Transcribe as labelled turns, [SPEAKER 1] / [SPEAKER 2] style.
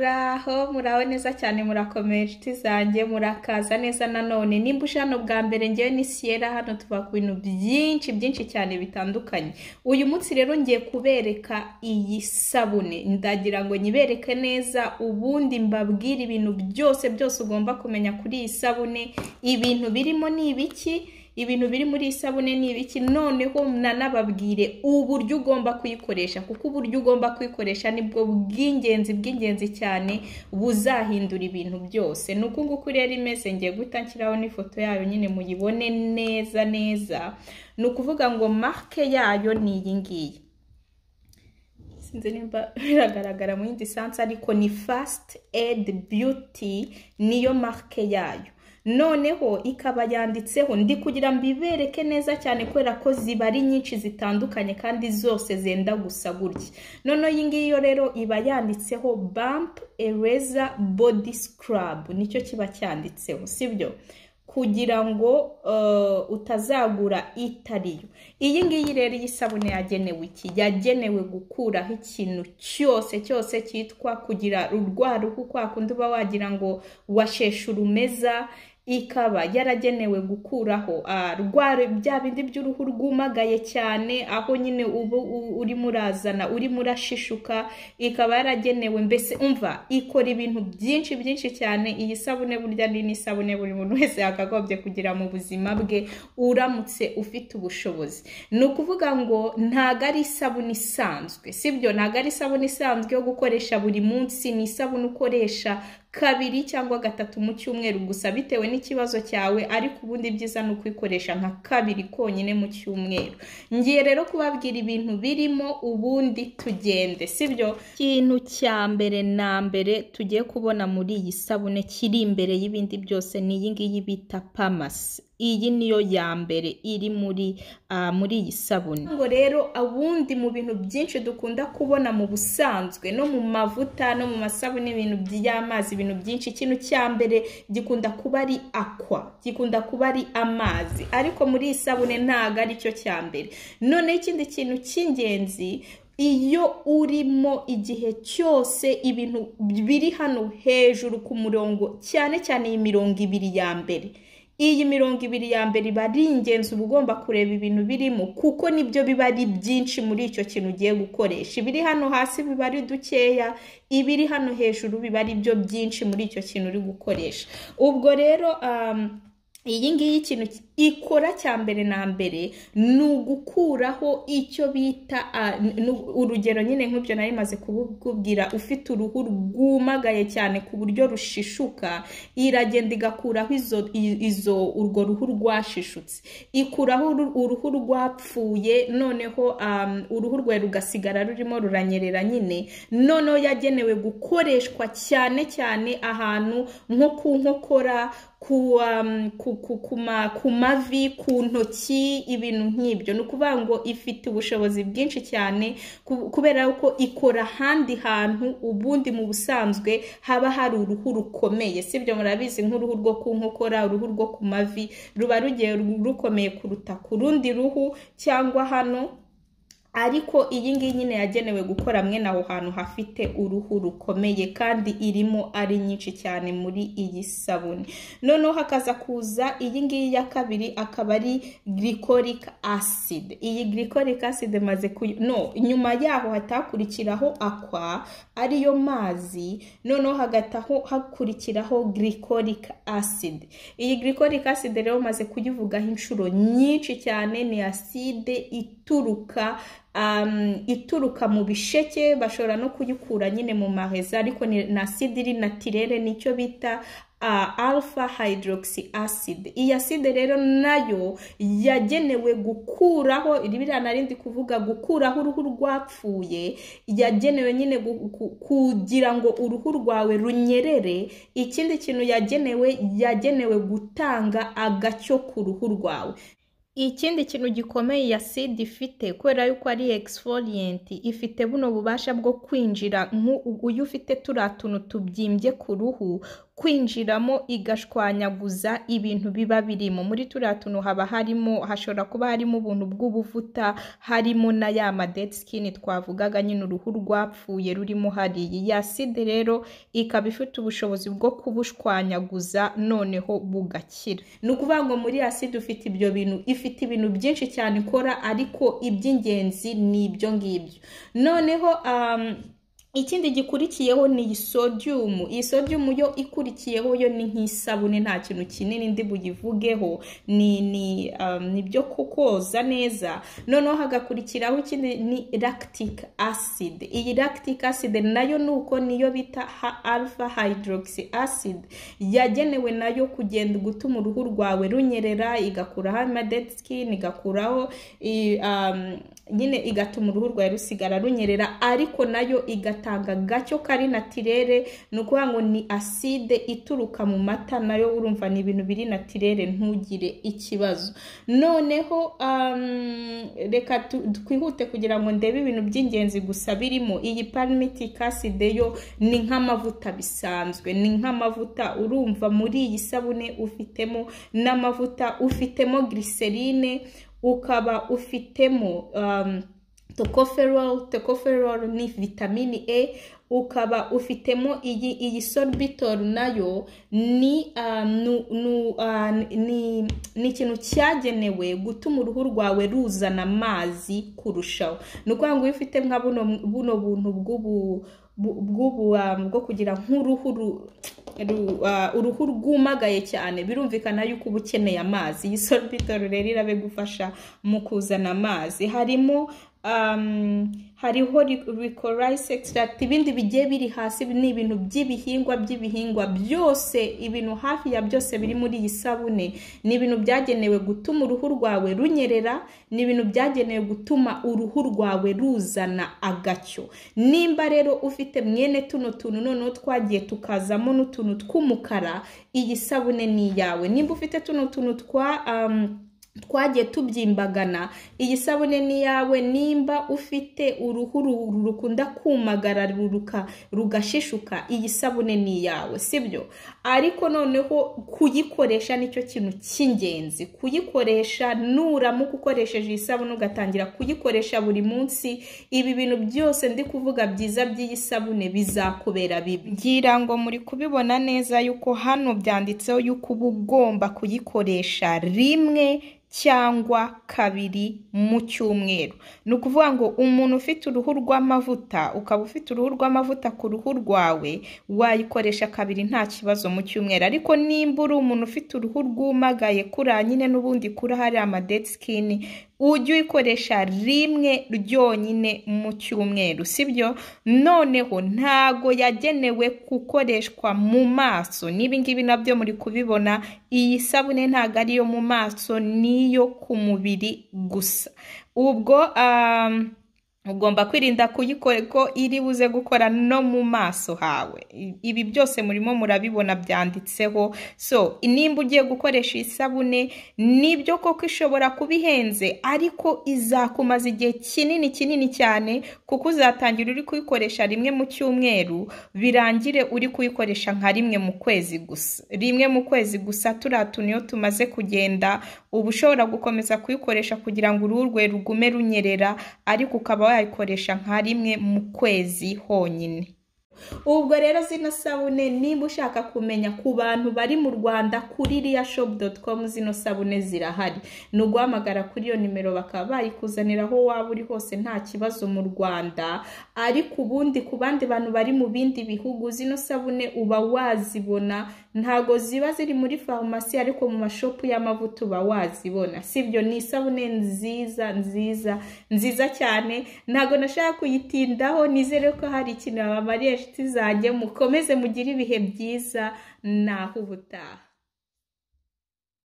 [SPEAKER 1] muraho muraho neza cyane murakomeye inshuti zanjye murakaza neza nanone nimba uje hano bwa mbere ngewe ni siyera hano tuba ku bintu byinshi byinshi cyane bitandukanye uyu munsi rero ngiye kubereka iyi sabune ndagira ngo nyibereke neza ubundi mbabwire ibintu byose byose ugomba kumenya kuri iyi sabune ibintu birimo ni ibiki ibintu biri muri isabune ni ibiki noneho nanababwire uburyo ugomba kuyikoresha kuko uburyo ugomba kuyikoresha nibwo bw'ingenzi bw'ingenzi cyane buzahindura ibintu byose ni uku nguku rero imeze ngiye guhita nshyiraho n'ifoto yayo nyine muyibone neza neza ni ukuvuga ngo marike yayo ni iyi ngiyi sinzi nimba biragaragara mu yindi sansi ariko ni fasiti edi biyuti niyo marike yayo noneho ikaba yanditseho ndi kugira mbibereke neza cyane kubera ko ziba ari nyinshi zitandukanye kandi zose zenda gusa gutya noneho iyi ngiyi rero iba yanditseho bump ereza body scrub nicyo kiba cyanditseho sibyo kugira ngo eh, utazagura itariyo iyi ngiyi rero iyi sabune yagenewe iki yagenewe gukuraho ikintu cyose cyose cyitwa kugira urwa ruhu kwa kundi uba wagira ngo washeshe urumeza ikaba yaragenewe gukuraho ah, bya bindi by'uruhu rwumagaye cyane aho nyine ubu urimo urazana urimo urashishuka ikaba yaragenewe mbese umva ikora ibintu byinshi byinshi cyane iyi sabune burya ni n'isabune buri muntu wese yakagombye kugira mu buzima bwe uramutse ufite ubushobozi ni ukuvuga ngo ntago ari isabune isanzwe sibyo ntago ari isabune isanzwe yo gukoresha buri munsi ni isabune ukoresha kabiri cyangwa gatatu mu cyumweru gusa bitewe n'ikibazo cyawe ariko ubundi byiza ni ukwikoresha nka kabiri konyine mu cyumweru ngiye rero kubabwira ibintu birimo ubundi tugende si sibyo ikintu cya mbere na mbere tugiye kubona muri iyi sabune kiri imbere y'ibindi byose ni iyi ngiyi bita pamasi iyi niyo ya mbere iri muri ah, muri iyi sabune ngo rero ubundi mu bintu byinshi dukunda kubona mu busanzwe no mu mavuta no mu masabune ibintu by'amazi ibintu byinshi ikintu cya mbere gikunda kuba ari akwa gikunda kuba ari amazi ariko muri iyi sabune ntabwo ari cyo cya mbere noneho ikindi kintu cy'ingenzi iyo urimo igihe cyose ibintu biri hano hejuru ku murongo cyane cyane iyi mirongo ibiri ya mbere iyi mirongo ibiri ya mbere iba ari ingenzi uba ugomba kureba ibintu birimo kuko nibyo biba ari byinshi muri icyo kintu ugiye gukoresha ibiri hano hasi biba ari dukeya ibiri hano hejuru biba ari byo byinshi muri icyo kintu uri gukoresha ubwo rero um, iyi ngiyi ikintu ikora cya mbere na mbere ni ugukuraho icyo bita urugero nyine nk'ibyo nari maze kububwira ufite uruhu rwumagaye cyane ku buryo rushishuka iragenda igakuraho izo urwo ruhu rwashishutse ikuraho uruhu rwapfuye noneho uruhu rwe rugasigara rurimo ruranyerera nyine noneho yagenewe gukoreshwa cyane cyane ahantu nko ku nkokora ku um, kuma ku mavi ku ntoki ibintu nk'ibyo ni ukuvuga ngo ifite ubushobozi bwinshi cyane kubera ko ikora ahandi hantu ubundi mu busanzwe haba hari uruhu rukomeye si ibyo murabizi nk'uruhu rwo ku nkokora uruhu rwo ku mavi ruba rugiye rukomeye kuruta ku rundi ruhu cyangwa hano ariko iyi ngiyi nyine yagenewe gukora mwene aho hantu hafite uruhu rukomeye kandi irimo ari nyinshi cyane muri iyi sabune noneho hakaza kuza iyi ngiyi ya kabiri akaba ari glycolic acid iyi glycolic acid maze no nyuma yaho hatakurikiraho akwa ariyo mazi noneho hagataho hakurikiraho glycolic acid iyi glycolic acid rero maze kuyivugaho inshuro nyinshi cyane ni acide ituruka ituruka mu bisheke bashobora no kuyikura nyine mu maheza ariko na sidiri na tirere nicyo bita alpha hydroxy acid iyi acide rero nayo yagenewe gukuraho biriya narindi kuvuga gukuraho uruhu rwapfuye yagenewe nyine kugira ngo uruhu rwawe runyerere ikindi kintu yagenewe yagenewe gutanga agacyo ku ruhu rwawe Ikindi kintu gikomeye ya SIDA ifite kubera yuko ari exfoliant ifite buno bubasha bwo kwinjira uyu ufite turiya tuntu tubyimbye ku ruhu kwinjiramo igashwanyaguza ibintu biba birimo muri turiya tuntu haba harimo hashobora kuba harimo ubuntu bw'ubuvuta harimo na ya madeti sikini twavugaga nyine uruhu rwapfuye rurimo hariya ya side rero ikaba ifite ubushobozi bwo kubushwanyaguza noneho bugakira ni ukuvuga ngo muri ya ufite ibyo bintu ifite ibintu byinshi cyane ikora ariko iby'ingenzi ni ibyo ngibyo noneho um, ikindi gikurikiyeho ni sodiyumu iyi sodiyumu yo ikurikiyeho yo ni nk'isabune nta kintu kinini ndi buyivugeho ni ni um, nibyo kukoza neza noneho hagakurikiraho ikindi ni lactic acid iyi lactic acid nayo ni uko niyo bita alpha hydroxy acid yagenewe nayo kugenda gutuma uruhu rwawe runyerera igakuraho amaded igakuraho um, nyine igatuma uruhu rwawe rusigara runyerera ariko nayo igatuma gatanga gacyo kari natirere ni ukuvuga ngo ni aside ituruka mu mata nayo urumva ni ibintu biri natirere ntugire ikibazo noneho um, reka twihute kugira ngo ndebe ibintu by'ingenzi gusa birimo iyi palmitic acide yo ni nk'amavuta bisanzwe ni nk'amavuta urumva muri iyi sabune ufitemo n'amavuta ufitemo glicerine ukaba ufitemo um, tocoferol tocoferol ni vitamini e ukaba ufitemo iyi iyi sorbitor nayo ni ah, ah, ni ikintu cyagenewe gutuma uruhu rwawe ruzana amazi kurushaho ni ukuvuga ngo iyo ufite nka buno buntu bw'ubu ah, bwo kugira nk'uruhu uruhu rwumagaye cyane birumvikana yuko uba ukeneye amazi iyi sorbitor rero irabigufasha mu kuzana amazi harimo Um, hariho rikorayise ibindi bigiye biri hasi ni ibintu by'ibihingwa by'ibihingwa byose ibintu hafi ya byose biri muri iyi sabune ni ibintu byagenewe gutuma uruhu rwawe runyerera ni ibintu byagenewe gutuma uruhu rwawe ruzana agacyo nimba rero ufite mwene tuno tuntu noneho twagiye tukazamo n'utuntu tw'umukara iyi sabune ni iyawe nimba ufite tuno tuntu twa um, twagiye tubyimbagana iyi sabune ni iyawe nimba ufite uruhu rukunda kumagara rugashishuka iyi sabune ni iyawe sibyo ariko noneho kuyikoresha nicyo kintu cy'ingenzi kuyikoresha nuramuka ukoresheje iyi sabune ugatangira kuyikoresha buri munsi ibi bintu byose ndi kuvuga byiza by'iyi sabune bizakubera bibi ngira ngo muri kubibona neza yuko hano byanditseho yuko uba ugomba kuyikoresha rimwe cyangwa kabiri mu cyumweru ni ukuvuga ngo umuntu ufite uruhu rw'amavuta ukaba ufite uruhu rw'amavuta ku ruhu rwawe wayikoresha kabiri nta kibazo mu cyumweru ariko nimba uri umuntu ufite uruhu rwumagaye kuriya nyine n'ubundi kuri hariya amadeti ujye uyikoresha rimwe ryonyine mu cyumweru sibyo noneho ntago yagenewe gukoreshwa mu maso n'ibingibi nabyo muri kubibona iyi sabune ntago ariyo mu maso ni n'iyo ku mubiri gusa ubwo ugomba kwirinda kuyikora ko iri buze gukora no mu maso hawe ibi byose murimo murabibona byanditseho so nimba ugiye gukoresha isabune nibyo koko ishobora kuba ihenze ariko izakumaza igihe kinini kinini cyane kuko uzatangira uri kuyikoresha rimwe mu cyumweru birangire uri kuyikoresha nka rimwe mu kwezi gusa rimwe mu kwezi gusa turiya tuntu iyo tumaze kugenda uba ushobora gukomeza kuyikoresha kugira ngo uruhu rwe rugume runyerera ariko ukaba wayikoresha nka rimwe mu kwezi honyine ubwo rero zino sabune niba ushaka kumenya ku bantu bari mu rwanda kuri riya shopu doti komu zino sabune zirahari ni uguhamagara kuri iyo nimero bakaba bayikuzanira aho waba uri hose nta kibazo mu rwanda ariko ubundi ku bandi bantu bari mu bindi bihugu zino sabune uba wazibona ntago ziba ziri muri farumasi ariko mu mashopu y'amavuta uba wazibona sibyo ni isabune nziza nziza nziza cyane ntago nashaka kuyitindaho nizere ko hari ikintu babamariye nshuti zanjye mukomeze mugire ibihe byiza naho ubutaha